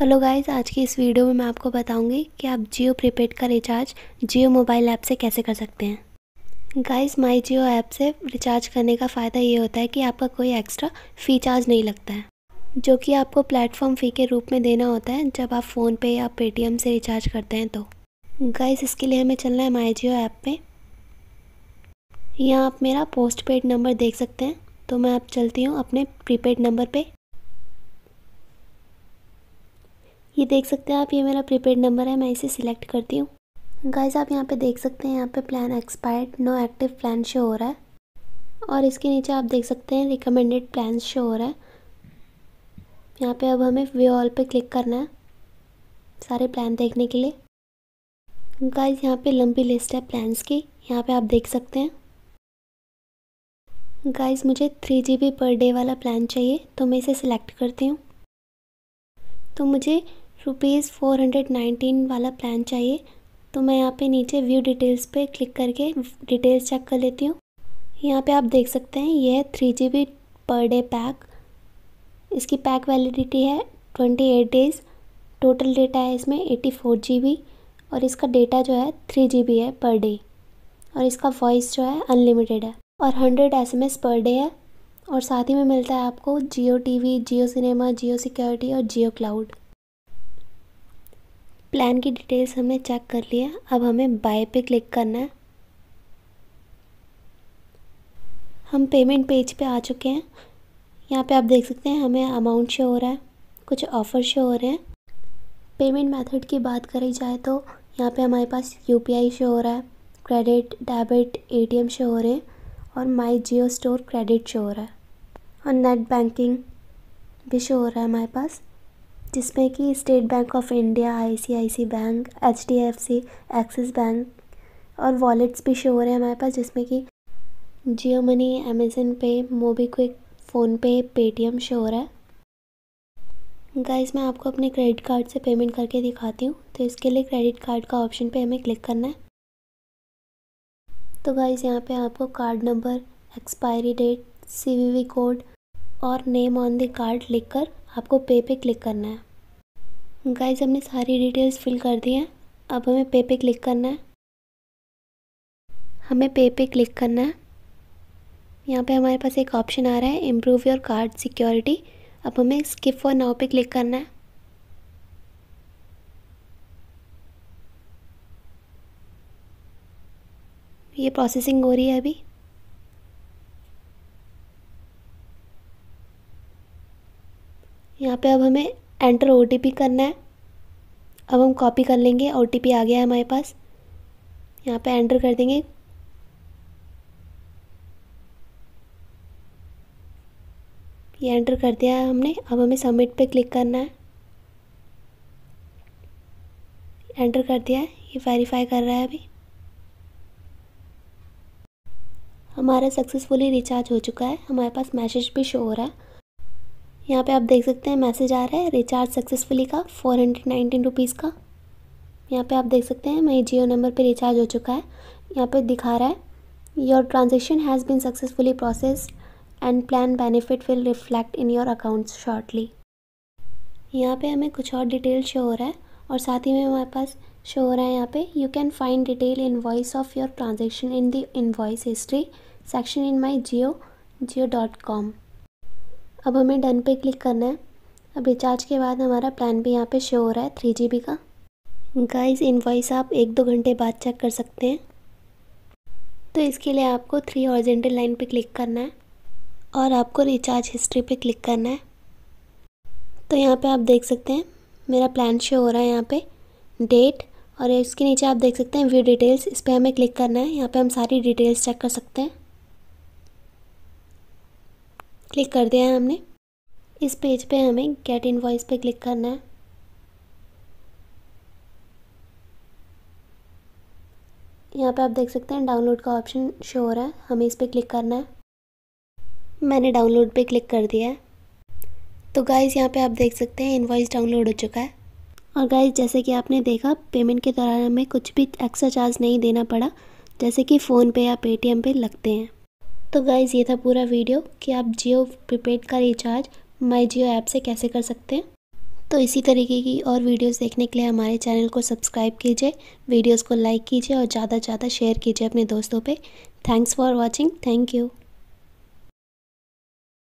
Hello guys आज की इस वीडियो में मैं आपको बताऊंगी कि आप जियो प्रीपेड का रिचार्ज जियो मोबाइल ऐप से कैसे कर सकते हैं गाइस माई जियो ऐप से रिचार्ज करने का फ़ायदा ये होता है कि आपका कोई एक्स्ट्रा फ़ी चार्ज नहीं लगता है जो कि आपको प्लेटफॉर्म फ़ी के रूप में देना होता है जब आप फ़ोनपे या पेटीएम से रिचार्ज करते हैं तो गाइस इसके लिए हमें चलना है माई जियो ऐप पर यहाँ आप मेरा पोस्ट पेड नंबर देख सकते हैं तो मैं आप चलती हूँ अपने प्रीपेड नंबर पर ये देख सकते हैं आप ये मेरा प्रीपेड नंबर है मैं इसे सिलेक्ट करती हूँ गाइज आप यहाँ पे देख सकते हैं यहाँ पे plan expired no active plan show हो रहा है और इसके नीचे आप देख सकते हैं रिकमेंडेड प्लान शो हो रहा है यहाँ पे अब हमें व्यू ऑल पर क्लिक करना है सारे प्लान देखने के लिए गाइज यहाँ पे लंबी लिस्ट है प्लान्स की यहाँ पे आप देख सकते हैं गाइज मुझे थ्री जी बी पर डे वाला प्लान चाहिए तो मैं इसे सिलेक्ट करती हूँ तो मुझे रुपीज़ फ़ोर हंड्रेड नाइनटीन वाला प्लान चाहिए तो मैं यहाँ पे नीचे व्यू डिटेल्स पे क्लिक करके डिटेल्स चेक कर लेती हूँ यहाँ पे आप देख सकते हैं यह है थ्री जी बी पर डे पैक इसकी पैक वैलिडिटी है twenty eight days total data है इसमें एटी फोर जी बी और इसका डेटा जो है थ्री जी बी है पर डे और इसका वॉइस जो है अनलिमिटेड है और hundred S M S per day है और साथ ही में मिलता है आपको Jio T V Jio cinema Jio security और जियो क्लाउड प्लान की डिटेल्स हमने चेक कर लिया अब हमें बाय पे क्लिक करना है हम पेमेंट पेज पे आ चुके हैं यहाँ पे आप देख सकते हैं हमें अमाउंट शो हो रहा है कुछ ऑफ़र शो हो रहे हैं पेमेंट मेथड की बात करी जाए तो यहाँ पे हमारे पास यू शो हो रहा है क्रेडिट डेबिट एटीएम शो हो रहे हैं और my Jio store credit show हो रहा है और नेट बैंकिंग भी शो हो रहा है हमारे पास जिसमें कि State Bank of India ICICI. Bank HDFC. Axis bank और वॉलेट्स भी शो हो रहे हैं हमारे पास जिसमें कि Jio money Amazon pay MobiKwik PhonePe Paytm show हो रहा है गाइज़ मैं आपको अपने क्रेडिट कार्ड से पेमेंट करके दिखाती हूँ तो इसके लिए क्रेडिट कार्ड का ऑप्शन पे हमें क्लिक करना है तो गाइज़ यहाँ पे आपको card number expiry date CVV code और नेम ऑन द कार्ड लिखकर आपको पे पे क्लिक करना है गाइज हमने सारी डिटेल्स फिल कर दी हैं अब हमें पे पे क्लिक करना है हमें पे पे क्लिक करना है यहाँ पे हमारे पास एक ऑप्शन आ रहा है इम्प्रूव योर कार्ड सिक्योरिटी अब हमें स्किप फॉर नाव पे क्लिक करना है ये प्रोसेसिंग हो रही है अभी यहाँ पे अब हमें एंटर ओ करना है अब हम कॉपी कर लेंगे ओ आ गया है हमारे पास यहाँ पे एंटर कर देंगे ये एंटर कर दिया है हमने अब हमें सबमिट पे क्लिक करना है एंटर कर दिया है ये वेरीफाई कर रहा है अभी हमारा सक्सेसफुली रिचार्ज हो चुका है हमारे पास मैसेज भी शो हो रहा है यहाँ पे आप देख सकते हैं मैसेज आ रहा है रिचार्ज सक्सेसफुली का फोर हंड्रेड नाइन्टीन रुपीज़ का यहाँ पे आप देख सकते हैं मेरे जियो नंबर पे रिचार्ज हो चुका है यहाँ पे दिखा रहा है your transaction has been successfully processed and plan benefit will reflect in your account shortly यहाँ पर हमें कुछ और डिटेल शो हो रहा है और साथ ही में हमारे पास शो हो रहा है यहाँ पे you can find detail in voice of your transaction in the voice history section in my Jio Jio dot com अब हमें डन पे क्लिक करना है अब रिचार्ज के बाद हमारा प्लान भी यहाँ पे शो हो रहा है थ्री जी का गाइस इनवॉइस आप एक दो घंटे बाद चेक कर सकते हैं तो इसके लिए आपको थ्री हॉर्जेंटल लाइन पे क्लिक करना है और आपको रिचार्ज हिस्ट्री पे क्लिक करना है तो यहाँ पे आप देख सकते हैं मेरा प्लान शो हो रहा है यहाँ पे डेट और इसके नीचे आप देख सकते हैं व्यू डिटेल्स इस पर हमें क्लिक करना है यहाँ पे हम सारी डिटेल्स चेक कर सकते हैं क्लिक कर दिया है हमने इस पेज पे हमें गेट इनवॉइस पे क्लिक करना है यहाँ पे आप देख सकते हैं डाउनलोड का ऑप्शन शो हो रहा है हमें इस पर क्लिक करना है मैंने डाउनलोड पे क्लिक कर दिया है तो गाइज़ यहाँ पे आप देख सकते हैं इनवॉइस डाउनलोड हो चुका है और गाइज जैसे कि आपने देखा पेमेंट के दौरान हमें कुछ भी एक्स्ट्रा चार्ज नहीं देना पड़ा जैसे कि फ़ोन पे या पेटीएम पे लगते हैं तो गाइज़ ये था पूरा वीडियो कि आप जियो प्रीपेड का रिचार्ज माई जियो ऐप से कैसे कर सकते हैं तो इसी तरीके की और वीडियोस देखने के लिए हमारे चैनल को सब्सक्राइब कीजिए वीडियोस को लाइक कीजिए और ज़्यादा से ज़्यादा शेयर कीजिए अपने दोस्तों पे thanks for watching thank you